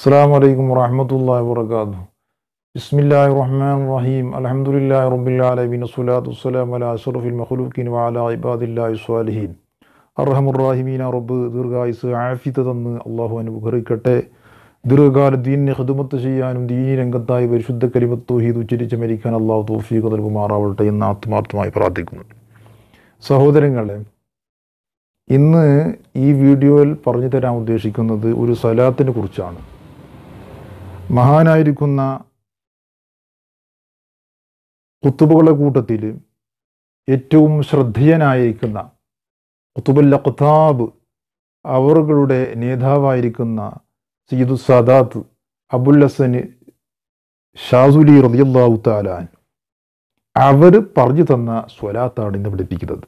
അസ്സാം വലൈക്കും വാഹമത്തല്ലാ വാത്തു ബിസ്മില്ലാഹി റഹ്മാൻ റഹീം അലഹമുല്ലാ റബുല്ലാലബിൻ സുലാത്തു അല അഷറഫുൽ മഹ്ലൂക്കിൻ വാല ഇബാദില്ലാഹി സ്വാലിഹീൻ അർഹമുറാഹിമീന റബ്ബ് ദീർഘായുസ് ആഫിത തന്ന് അള്ളാഹു അനുഭവിക്കട്ടെ ദീർഘകാല ദീനിനെ ഹതുമത്ത് ചെയ്യാനും ദീനി രംഗത്തായി പരിശുദ്ധ കരിമത്ത് ഹീദ് ഉച്ചരിച്ച് മരിക്കാൻ അള്ളാഹു തോഫീഖ് നൽകുമാറാവട്ടെ എന്ന് ആത്മാർത്ഥമായി പ്രാർത്ഥിക്കുന്നു സഹോദരങ്ങളെ ഇന്ന് ഈ വീഡിയോയിൽ പറഞ്ഞു തരാൻ ഉദ്ദേശിക്കുന്നത് ഒരു സലാത്തിനെ കുറിച്ചാണ് മഹാനായിരിക്കുന്ന കുത്തുബുകളുടെ കൂട്ടത്തിൽ ഏറ്റവും ശ്രദ്ധേയനായിരിക്കുന്ന കുത്തുബുല്ല കുത്താബ് അവറുകളുടെ നേതാവായിരിക്കുന്ന സീദു സദാത്ത് അബുൽ ഹസൻ ഷാസുലി റതിയല്ലാഹു താലാൻ അവർ പറഞ്ഞു തന്ന സ്വലാത്താണ് ഇന്ന് പഠിപ്പിക്കുന്നത്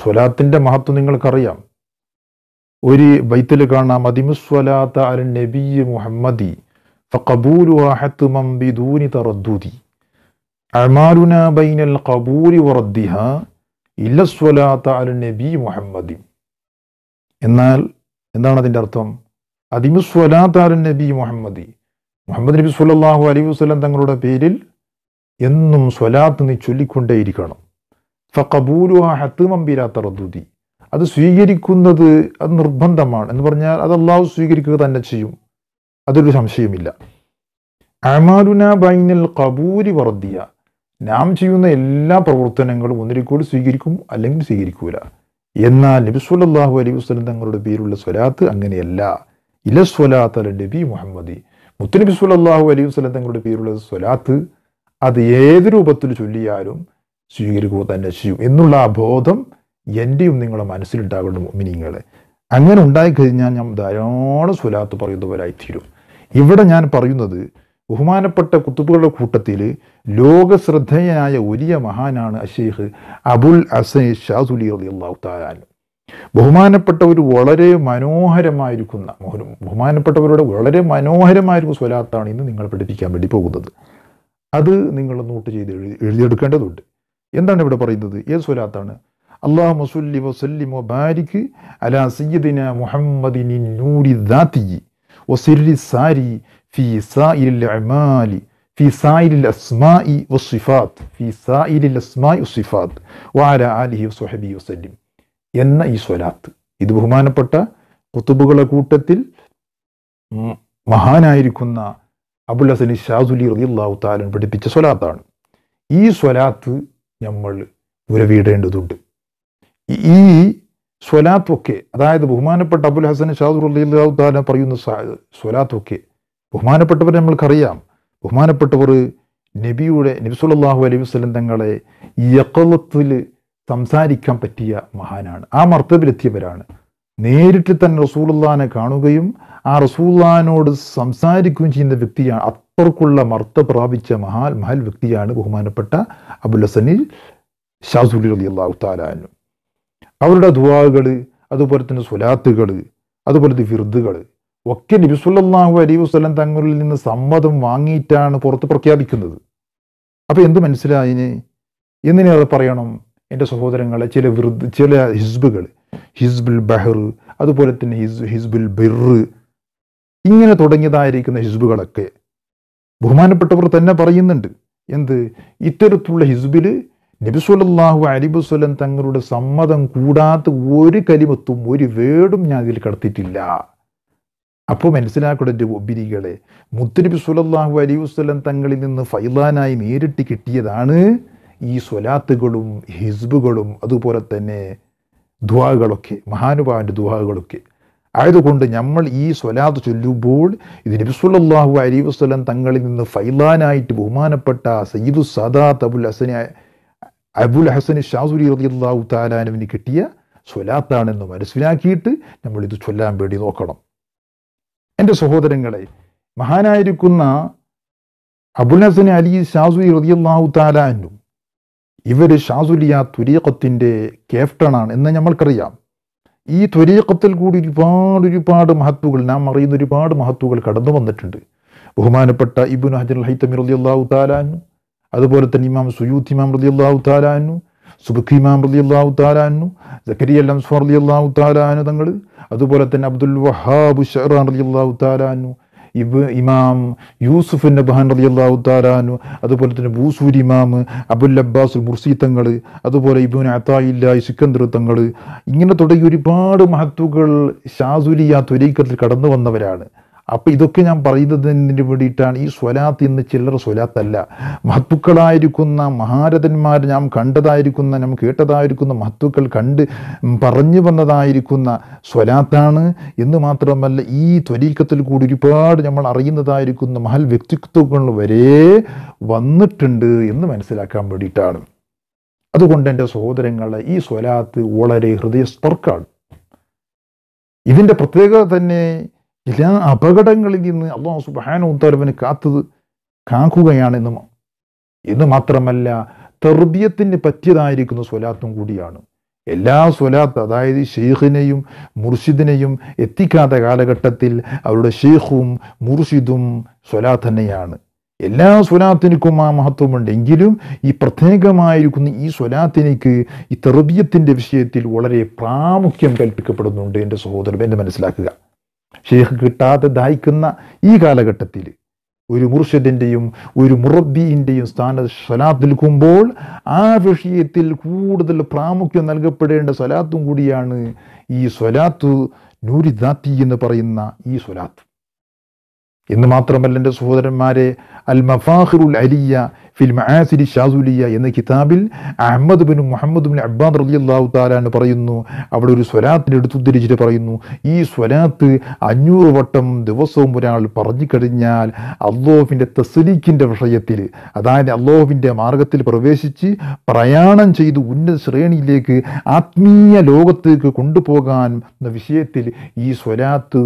സ്വലാത്തിൻ്റെ മഹത്വം നിങ്ങൾക്കറിയാം ഒരു ബൈത്തിൽ കാണാം അതിമുസ്വലാത്ത അൽ നബി മുഹമ്മദി فقبولها حتما بدون تردد أعمالنا بين القبول وردها إلا الصلاة على النبي محمد എന്നാൽ എന്താണ് അതിൻ്റെ അർത്ഥം അതിമു സ്വലാത്താൽ നബി മുഹമ്മദി മുഹമ്മദ് നബി സുല്ലാഹു അലൈഹി വസ്ലം തങ്ങളുടെ പേരിൽ എന്നും സ്വലാത്ത് നീ ചൊല്ലിക്കൊണ്ടേയിരിക്കണം ഫക്കബൂലു ആ ഹത്തുമമ്പിരാത്ത റദ്ദൂതി അത് സ്വീകരിക്കുന്നത് അത് നിർബന്ധമാണ് എന്ന് പറഞ്ഞാൽ അത് അള്ളാഹു സ്വീകരിക്കുക തന്നെ ചെയ്യും അതൊരു സംശയമില്ല അമാലുന ബൈനൽ കബൂരി വർദ്ധിയ നാം ചെയ്യുന്ന എല്ലാ പ്രവർത്തനങ്ങളും കൂടി സ്വീകരിക്കും അല്ലെങ്കിൽ സ്വീകരിക്കൂല എന്നാൽ നബിസ്വല്ലാഹു അലൈഹി വസ്ലം തങ്ങളുടെ പേരുള്ള സ്വലാത്ത് അങ്ങനെയല്ല ഇല സ്വലാത്ത് അല നബി മുഹമ്മദി നബി സുല്ലാഹു അലൈഹി വസ്ലം തങ്ങളുടെ പേരുള്ള സ്വലാത്ത് അത് ഏത് രൂപത്തിൽ ചൊല്ലിയാലും സ്വീകരിക്കുക തന്നെ ചെയ്യും എന്നുള്ള ആ ബോധം എൻ്റെയും നിങ്ങളുടെ മനസ്സിലുണ്ടാകണം മിനിങ്ങൾ അങ്ങനെ ഉണ്ടായിക്കഴിഞ്ഞാൽ ഞാൻ ധാരാളം സ്വലാത്ത് പറയുന്നവരായിത്തീരും ഇവിടെ ഞാൻ പറയുന്നത് ബഹുമാനപ്പെട്ട കുത്തുബുകളുടെ കൂട്ടത്തിൽ ലോകശ്രദ്ധേയനായ ഒരിയ മഹാനാണ് അഷേഖ് അബുൽ അസൈ ഷാസുലി അലി അള്ളാഹു ബഹുമാനപ്പെട്ട ഒരു വളരെ മനോഹരമായിരിക്കുന്ന ബഹുമാനപ്പെട്ടവരുടെ വളരെ മനോഹരമായിരുന്ന സ്വലാത്താണ് ഇന്ന് നിങ്ങൾ പഠിപ്പിക്കാൻ വേണ്ടി പോകുന്നത് അത് നിങ്ങൾ നോട്ട് ചെയ്ത് എഴുതി എഴുതിയെടുക്കേണ്ടതുണ്ട് എന്താണ് ഇവിടെ പറയുന്നത് ഏത് സ്വലാത്താണ് അള്ളാഹു മസുല്ലി വസല്ലിമോ ബാരിക്ക് അലാ സയ്യദിന മുഹമ്മദിനി നൂരി ദാത്തിജി وسر الساري في سائر الأعمال في سائر الأسماء والصفات في سائر الأسماء والصفات എന്ന ഈ സ്വലാത്ത് ഇത് ബഹുമാനപ്പെട്ട കുത്തുബുകളെ കൂട്ടത്തിൽ മഹാനായിരിക്കുന്ന അബുൽ ഹസനി ഷാസുലി അള്ളാഹു താലൻ പഠിപ്പിച്ച സ്വലാത്താണ് ഈ സ്വലാത്ത് നമ്മൾ ഉരവിടേണ്ടതുണ്ട് ഈ സ്വലാത്തൊക്കെ അതായത് ബഹുമാനപ്പെട്ട അബുൽ ഹസൻ ഷാദുർ പറയുന്ന സ്വലാത്തൊക്കെ ബഹുമാനപ്പെട്ടവരെ നമ്മൾക്കറിയാം ബഹുമാനപ്പെട്ടവർ നബിയുടെ നബി സുല്ലാഹു അലൈഹി വസ്ലം തങ്ങളെ യക്കളത്തിൽ സംസാരിക്കാൻ പറ്റിയ മഹാനാണ് ആ മർത്തബിലെത്തിയവരാണ് നേരിട്ട് തന്നെ റസൂലുല്ലാനെ കാണുകയും ആ റസൂല്ലാനോട് സംസാരിക്കുകയും ചെയ്യുന്ന വ്യക്തിയാണ് അത്രക്കുള്ള മർത്ത പ്രാപിച്ച മഹാൽ മഹൽ വ്യക്തിയാണ് ബഹുമാനപ്പെട്ട അബുൽ ഹസനിൽ ഷാസുലി അള്ളാഹു താലാനും അവരുടെ ദുവാകൾ അതുപോലെ തന്നെ സുലാത്തുകൾ തന്നെ വിരുദ്ധുകൾ ഒക്കെ നബിസുല്ലാഹു അലൈ വസ്ലം തങ്ങളിൽ നിന്ന് സമ്മതം വാങ്ങിയിട്ടാണ് പുറത്ത് പ്രഖ്യാപിക്കുന്നത് അപ്പോൾ എന്ത് മനസ്സിലായിന് എന്തിനേറെ പറയണം എൻ്റെ സഹോദരങ്ങളെ ചില വിരുദ്ധ ചില ഹിസ്ബുകൾ ഹിസ്ബുൽ ബഹർ അതുപോലെ തന്നെ ഹിസ് ഹിസ്ബുൽ ബിർ ഇങ്ങനെ തുടങ്ങിയതായിരിക്കുന്ന ഹിസ്ബുകളൊക്കെ ബഹുമാനപ്പെട്ടവർ തന്നെ പറയുന്നുണ്ട് എന്ത് ഇത്തരത്തിലുള്ള ഹിസ്ബിൽ നബിസുല്ലാഹു അലിബുസ്വലം തങ്ങളുടെ സമ്മതം കൂടാത്ത ഒരു കലിമത്തും ഒരു വേടും ഞാൻ ഇതിൽ കടത്തിയിട്ടില്ല അപ്പോൾ മനസ്സിലാക്കണം എൻ്റെ ഒബിരികളെ മുത്തുനബി സുലല്ലാഹു അലി തങ്ങളിൽ നിന്ന് ഫൈലാനായി നേരിട്ട് കിട്ടിയതാണ് ഈ സ്വലാത്തുകളും ഹിസ്ബുകളും അതുപോലെ തന്നെ ദുവാകളൊക്കെ മഹാനുഭാവിൻ്റെ ദുവാകളൊക്കെ ആയതുകൊണ്ട് നമ്മൾ ഈ സ്വലാത്ത് ചൊല്ലുമ്പോൾ ഇത് നബിസുല്ലാഹു അലി തങ്ങളിൽ നിന്ന് ഫൈലാനായിട്ട് ബഹുമാനപ്പെട്ട സയ്യിദു സദാ തബുൽ ഹസനായ അബുൽ ഹസൻ ഷാസുരി അള്ളാഹു താലാനുവിന് കിട്ടിയ സ്വലാത്താണെന്ന് മനസ്സിലാക്കിയിട്ട് നമ്മൾ ഇത് ചൊല്ലാൻ വേണ്ടി നോക്കണം എൻ്റെ സഹോദരങ്ങളെ മഹാനായിരിക്കുന്ന അബുൽ ഹസൻ അലി ഷാസുരി അള്ളാഹു താലാനും ഇവർ ഷാസുലിയ തുരീക്കത്തിൻ്റെ കേഫ്റ്റണാണ് എന്ന് നമ്മൾക്കറിയാം ഈ ത്വരീക്കത്തിൽ കൂടി ഒരുപാട് ഒരുപാട് മഹത്വകൾ നാം അറിയുന്ന ഒരുപാട് മഹത്വകൾ കടന്നു വന്നിട്ടുണ്ട് ബഹുമാനപ്പെട്ട ഇബുൻ ഹജൻ ഹൈത്തമിർ അള്ളാഹു താലാനും അതുപോലെ തന്നെ ഇമാം സുയൂത്ത് ഇമാം റലി അള്ളാഹു താലാനു സുബുഖ് ഇമാം റലി അള്ളാഹു താലാനു ജക്കരിയ ലംസ്ഫർ അലി അള്ളാഹു താലാനു തങ്ങൾ അതുപോലെ തന്നെ അബ്ദുൽ വഹാബു ഷെഹ്റാൻ അലി അള്ളാഹു താലാനു ഇബ് ഇമാം യൂസുഫ് നബഹാൻ അലി അള്ളാഹു താലാനു അതുപോലെ തന്നെ ബൂസൂർ ഇമാം അബുൽ അബ്ബാസുൽ മുർസി തങ്ങൾ അതുപോലെ ഇബുൻ അത്തായില്ലായി സിക്കന്ദർ തങ്ങൾ ഇങ്ങനെ തുടങ്ങി ഒരുപാട് മഹത്വകൾ ഷാസുലിയ തുരീക്കത്തിൽ കടന്നു വന്നവരാണ് അപ്പോൾ ഇതൊക്കെ ഞാൻ പറയുന്നതിന് വേണ്ടിയിട്ടാണ് ഈ സ്വലാത്ത് ഇന്ന് ചില്ലറ സ്വലാത്തല്ല മഹത്തുക്കളായിരിക്കുന്ന മഹാരഥന്മാർ ഞാൻ കണ്ടതായിരിക്കുന്ന ഞാൻ കേട്ടതായിരിക്കുന്ന മഹത്തുക്കൾ കണ്ട് പറഞ്ഞു വന്നതായിരിക്കുന്ന സ്വലാത്താണ് എന്ന് മാത്രമല്ല ഈ ത്വരീക്കത്തിൽ കൂടി ഒരുപാട് നമ്മൾ അറിയുന്നതായിരിക്കുന്ന മഹൽ വ്യക്തിത്വങ്ങൾ വരെ വന്നിട്ടുണ്ട് എന്ന് മനസ്സിലാക്കാൻ വേണ്ടിയിട്ടാണ് അതുകൊണ്ട് എൻ്റെ സഹോദരങ്ങളെ ഈ സ്വലാത്ത് വളരെ ഹൃദയസ്പർക്കാണ് ഇതിൻ്റെ പ്രത്യേകത തന്നെ എല്ലാ അപകടങ്ങളിൽ നിന്ന് അള്ളാഹു ഉത്തരവിന് കാത്തത് കാക്കുകയാണെന്ന് എന്ന് മാത്രമല്ല തെർബിയത്തിന് പറ്റിയതായിരിക്കുന്ന സ്വലാത്തും കൂടിയാണ് എല്ലാ സ്വലാത്ത് അതായത് ഷെയ്ഖിനെയും മുർഷിദിനെയും എത്തിക്കാത്ത കാലഘട്ടത്തിൽ അവരുടെ ഷെയ്ഖും മുർഷിദും സ്വലാത്ത് തന്നെയാണ് എല്ലാ സ്വലാത്തിനും ആ മഹത്വമുണ്ട് എങ്കിലും ഈ പ്രത്യേകമായിരിക്കുന്ന ഈ സ്വലാത്തിനേക്ക് ഈ തെർബിയത്തിൻ്റെ വിഷയത്തിൽ വളരെ പ്രാമുഖ്യം കൽപ്പിക്കപ്പെടുന്നുണ്ട് എൻ്റെ സഹോദരൻ എൻ്റെ മനസ്സിലാക്കുക ഷെയ്ഖ് കിട്ടാതെ ദാഹിക്കുന്ന ഈ കാലഘട്ടത്തിൽ ഒരു മുർഷിദിൻ്റെയും ഒരു മുറബ്ബീൻ്റെയും സ്ഥാനത്ത് സ്വലാത്ത് നിൽക്കുമ്പോൾ ആ വിഷയത്തിൽ കൂടുതൽ പ്രാമുഖ്യം നൽകപ്പെടേണ്ട സ്വലാത്തും കൂടിയാണ് ഈ സ്വലാത്ത് നൂരിദാത്തി എന്ന് പറയുന്ന ഈ സ്വലാത്ത് എന്ന് മാത്രമല്ല എൻ്റെ സഹോദരന്മാരെ അൽ മഫാഹിറുൽ അലിയ ഫിൽ മഹാസിരി ഷാസുലിയ എന്ന കിതാബിൽ Ahmad bin Muhammad bin Abbad റലി അള്ളാഹു താലാൻ പറയുന്നു അവിടെ ഒരു സ്വലാത്തിന് എടുത്തുദ്ധരിച്ചിട്ട് പറയുന്നു ഈ സ്വലാത്ത് അഞ്ഞൂറ് വട്ടം ദിവസവും ഒരാൾ പറഞ്ഞു കഴിഞ്ഞാൽ അള്ളോഹുവിൻ്റെ തസലീഖിൻ്റെ വിഷയത്തിൽ അതായത് അള്ളോഹുവിൻ്റെ മാർഗത്തിൽ പ്രവേശിച്ച് പ്രയാണം ചെയ്ത് ഉന്നത ശ്രേണിയിലേക്ക് ആത്മീയ ലോകത്തേക്ക് കൊണ്ടുപോകാൻ എന്ന വിഷയത്തിൽ ഈ സ്വലാത്ത്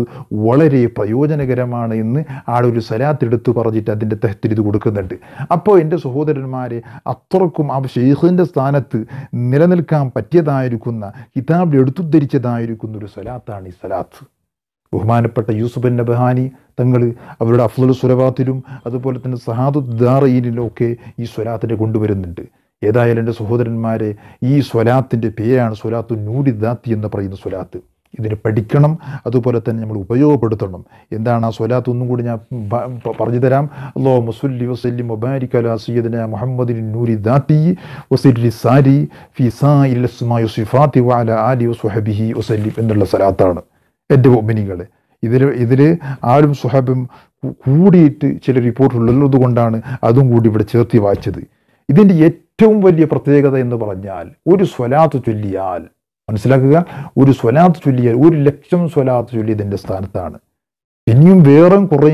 വളരെ പ്രയോജനകരമാണ് എന്ന് ആളൊരു സലാത്തെടുത്ത് പറഞ്ഞിട്ട് അതിൻ്റെ തെഹത്തിരിത് കൊടുക്കുന്നുണ്ട് അപ്പോൾ എൻ്റെ സഹോദരന്മാരെ അത്രക്കും ആ ഷെയ്ഖിൻ്റെ സ്ഥാനത്ത് നിലനിൽക്കാൻ പറ്റിയതായിരിക്കുന്ന കിതാബിൽ എടുത്തുദ്ധരിച്ചതായിരിക്കുന്ന ഒരു സലാത്താണ് ഈ സലാത്ത് ബഹുമാനപ്പെട്ട യൂസുഫൻ നബഹാനി തങ്ങൾ അവരുടെ അഫ്ലുൽ സുലഭാത്തിലും അതുപോലെ തന്നെ സഹാദു ദാറയിലും ഒക്കെ ഈ സ്വലാത്തിനെ കൊണ്ടുവരുന്നുണ്ട് ഏതായാലും എൻ്റെ സഹോദരന്മാരെ ഈ സ്വലാത്തിൻ്റെ പേരാണ് സ്വലാത്തു നൂരിദാത്തി എന്ന് പറയുന്ന സ്വലാത്ത് ഇതിനെ പഠിക്കണം അതുപോലെ തന്നെ നമ്മൾ ഉപയോഗപ്പെടുത്തണം എന്താണ് ആ സ്വലാത്ത് ഒന്നും കൂടി ഞാൻ പറഞ്ഞു തരാം അല്ലോ മുസുല്ലി വസല്ലി മുബാരിക് അല സയ്യദിന മുഹമ്മദിൻ നൂരി ദാത്തി വസിരി സാരി ഫി സായിൽ സിഫാത്തി വാല ആലി വസുഹബിഹി വസല്ലിം എന്നുള്ള സ്വലാത്താണ് എൻ്റെ ഒമിനികളെ ഇതിൽ ഇതിൽ ആരും സുഹബും കൂടിയിട്ട് ചില റിപ്പോർട്ടുള്ളത് കൊണ്ടാണ് അതും കൂടി ഇവിടെ ചേർത്തി വായിച്ചത് ഇതിൻ്റെ ഏറ്റവും വലിയ പ്രത്യേകത എന്ന് പറഞ്ഞാൽ ഒരു സ്വലാത്ത് ചൊല്ലിയാൽ മനസ്സിലാക്കുക ഒരു സ്വലാത്ത് ചൊല്ലിയ ഒരു ലക്ഷം സ്വലാത്ത് ചൊല്ലിയതിൻ്റെ സ്ഥാനത്താണ് ഇനിയും വേറെ കുറേ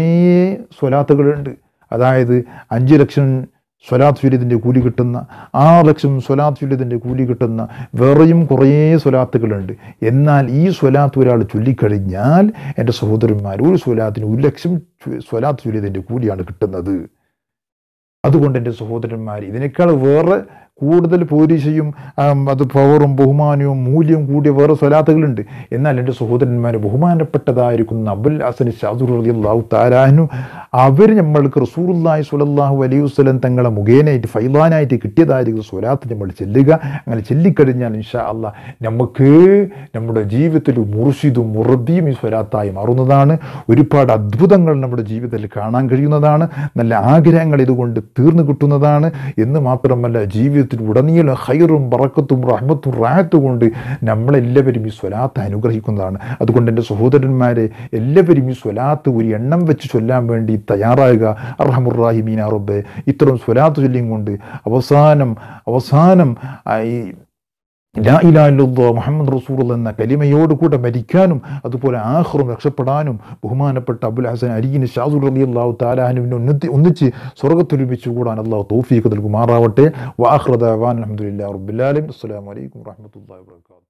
സ്വലാത്തുകളുണ്ട് അതായത് അഞ്ച് ലക്ഷം സ്വലാത്ത് ചൊല്ലിയതിൻ്റെ കൂലി കിട്ടുന്ന ആറ് ലക്ഷം സ്വലാത്ത് ചൊല്ലിയതിൻ്റെ കൂലി കിട്ടുന്ന വേറെയും കുറേ സ്വലാത്തുകളുണ്ട് എന്നാൽ ഈ സ്വലാത്ത് ഒരാൾ ചൊല്ലിക്കഴിഞ്ഞാൽ എൻ്റെ സഹോദരന്മാർ ഒരു സ്വലാത്തിന് ഒരു ലക്ഷം സ്വലാത്ത് ചൊല്ലിയതിൻ്റെ കൂലിയാണ് കിട്ടുന്നത് അതുകൊണ്ട് എൻ്റെ സഹോദരന്മാർ ഇതിനേക്കാൾ വേറെ കൂടുതൽ പോലീശയും അത് പവറും ബഹുമാനവും മൂല്യവും കൂടിയ വേറെ സ്വലാത്തുകളുണ്ട് എന്നാൽ എൻ്റെ സഹോദരന്മാർ ബഹുമാനപ്പെട്ടതായിരിക്കുന്ന അബുൽ ഹസൻ ഷാദുർ റളിയല്ലാഹു താലാഹനു അവർ നമ്മൾക്ക് റസൂറുല്ലാഹി സുലല്ലാഹു അലൈഹി വസ്ലം തങ്ങളെ മുഖേനായിട്ട് ഫൈലാനായിട്ട് കിട്ടിയതായിരിക്കും സ്വലാത്ത് നമ്മൾ ചെല്ലുക അങ്ങനെ ചെല്ലിക്കഴിഞ്ഞാൽ ഇൻഷാ അല്ല നമുക്ക് നമ്മുടെ ജീവിതത്തിൽ മുർഷിദും മുറബിയും ഈ സ്വലാത്തായി മാറുന്നതാണ് ഒരുപാട് അത്ഭുതങ്ങൾ നമ്മുടെ ജീവിതത്തിൽ കാണാൻ കഴിയുന്നതാണ് നല്ല ആഗ്രഹങ്ങൾ ഇതുകൊണ്ട് തീർന്നു കിട്ടുന്നതാണ് എന്ന് മാത്രമല്ല ജീവിതം ജീവിതത്തിൽ ഉടനീള ഹൈറും പറക്കത്തും റഹ്മത്തും റാഹത്തും കൊണ്ട് നമ്മളെല്ലാവരും ഈ സ്വലാത്ത് അനുഗ്രഹിക്കുന്നതാണ് അതുകൊണ്ട് എൻ്റെ സഹോദരന്മാരെ എല്ലാവരും ഈ സ്വലാത്ത് ഒരു എണ്ണം വെച്ച് ചൊല്ലാൻ വേണ്ടി തയ്യാറാകുക അറഹമുറാഹിമീൻ അറബ് ഇത്തരം സ്വലാത്ത് ചൊല്ലിയും കൊണ്ട് അവസാനം അവസാനം ഈ ലാ ഇലാലുദ്ദ മുഹമ്മദ് റസൂൽ എന്ന കലിമയോട് കൂടെ മരിക്കാനും അതുപോലെ ആഹ്റും രക്ഷപ്പെടാനും ബഹുമാനപ്പെട്ട അബുൽ ഹസൻ അരിയിന് ഷാസുൽ റബി അള്ളാഹു താലാഹനുവിനെ ഉന്നത്തി ഒന്നിച്ച് സ്വർഗത്തൊരുമിച്ച് കൂടാൻ അള്ളാഹു തൗഫീഖ് നൽകുമാറാവട്ടെ വാഹ്റദാൻ അഹമ്മദില്ലാ റബുല്ലാലും അസ്സാം വലൈക്കും വാഹമത്തല്ലാ വാത്തു